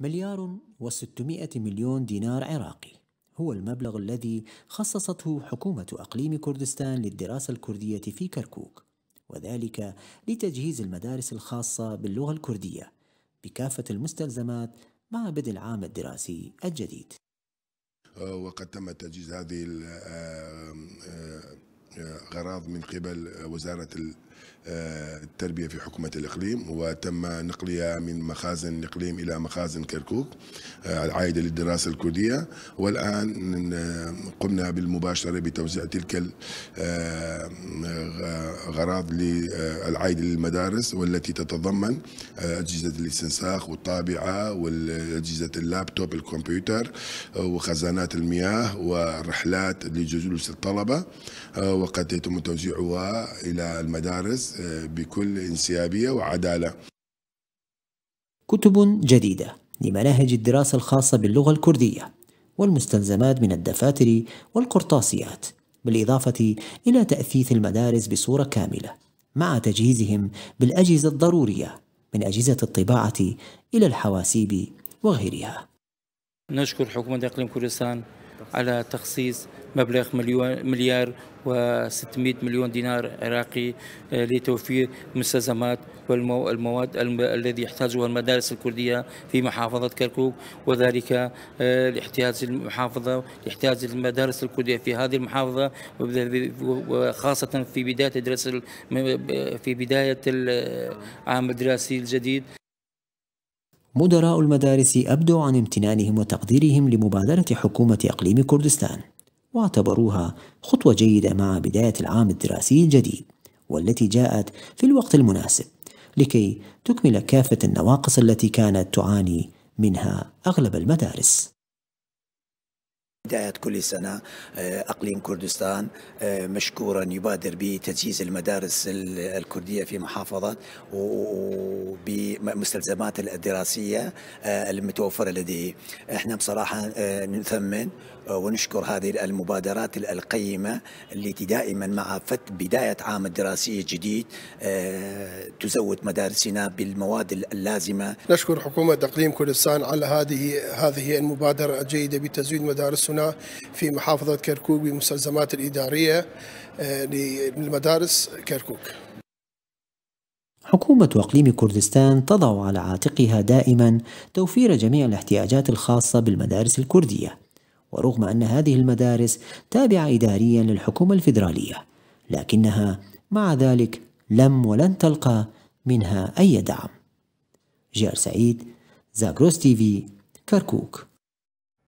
مليار وستمائة مليون دينار عراقي هو المبلغ الذي خصصته حكومة أقليم كردستان للدراسة الكردية في كركوك وذلك لتجهيز المدارس الخاصة باللغة الكردية بكافة المستلزمات مع بدء العام الدراسي الجديد آه، وقد تم تجهيز هذه آه، آه، قرار من قبل وزارة آه، التربية في حكومة الإقليم وتم نقلها من مخازن الإقليم إلى مخازن كركوك آه، العائدة للدراسة الكردية والآن قمنا بالمباشرة بتوزيع تلك آه، غراض للعايد للمدارس والتي تتضمن آه، أجهزة الاستنساخ والطابعة وأجهزة اللابتوب الكمبيوتر آه، وخزانات المياه ورحلات لجلوس الطلبة آه، وقد يتم توزيعها إلى المدارس بكل انسيابية وعدالة كتب جديدة لمناهج الدراسة الخاصة باللغة الكردية والمستلزمات من الدفاتر والقرطاسيات بالإضافة إلى تأثيث المدارس بصورة كاملة مع تجهيزهم بالأجهزة الضرورية من أجهزة الطباعة إلى الحواسيب وغيرها نشكر حكومة إقليم كردستان على تخصيص مبلغ مليون مليار و600 مليون دينار عراقي آه، لتوفير المستلزمات والمواد الذي يحتاجها المدارس الكردية في محافظة كركوك وذلك آه، لاحتياج المحافظة لاحتياج المدارس الكردية في هذه المحافظة وخاصة في بداية درس في بداية العام آه، الدراسي الجديد مدراء المدارس أبدوا عن امتنانهم وتقديرهم لمبادرة حكومة إقليم كردستان واعتبروها خطوة جيدة مع بداية العام الدراسي الجديد والتي جاءت في الوقت المناسب لكي تكمل كافة النواقص التي كانت تعاني منها أغلب المدارس بداية كل سنة آه، أقليم كردستان آه، مشكورا يبادر بتجهيز المدارس الكردية في محافظة وبمستلزمات الدراسية آه، المتوفرة لديه احنا بصراحة نثمن ونشكر هذه المبادرات القيمة التي دائما مع فت بداية عام الدراسي الجديد تزود مدارسنا بالمواد اللازمة نشكر حكومة أقليم كردستان على هذه هذه المبادرة الجيدة بتزويد مدارسنا هنا في محافظة كركوك بالمستلزمات الإدارية آه، للمدارس كركوك حكومة أقليم كردستان تضع على عاتقها دائما توفير جميع الاحتياجات الخاصة بالمدارس الكردية ورغم أن هذه المدارس تابعة إداريا للحكومة الفيدرالية لكنها مع ذلك لم ولن تلقى منها أي دعم جير سعيد زاغروس تي في كركوك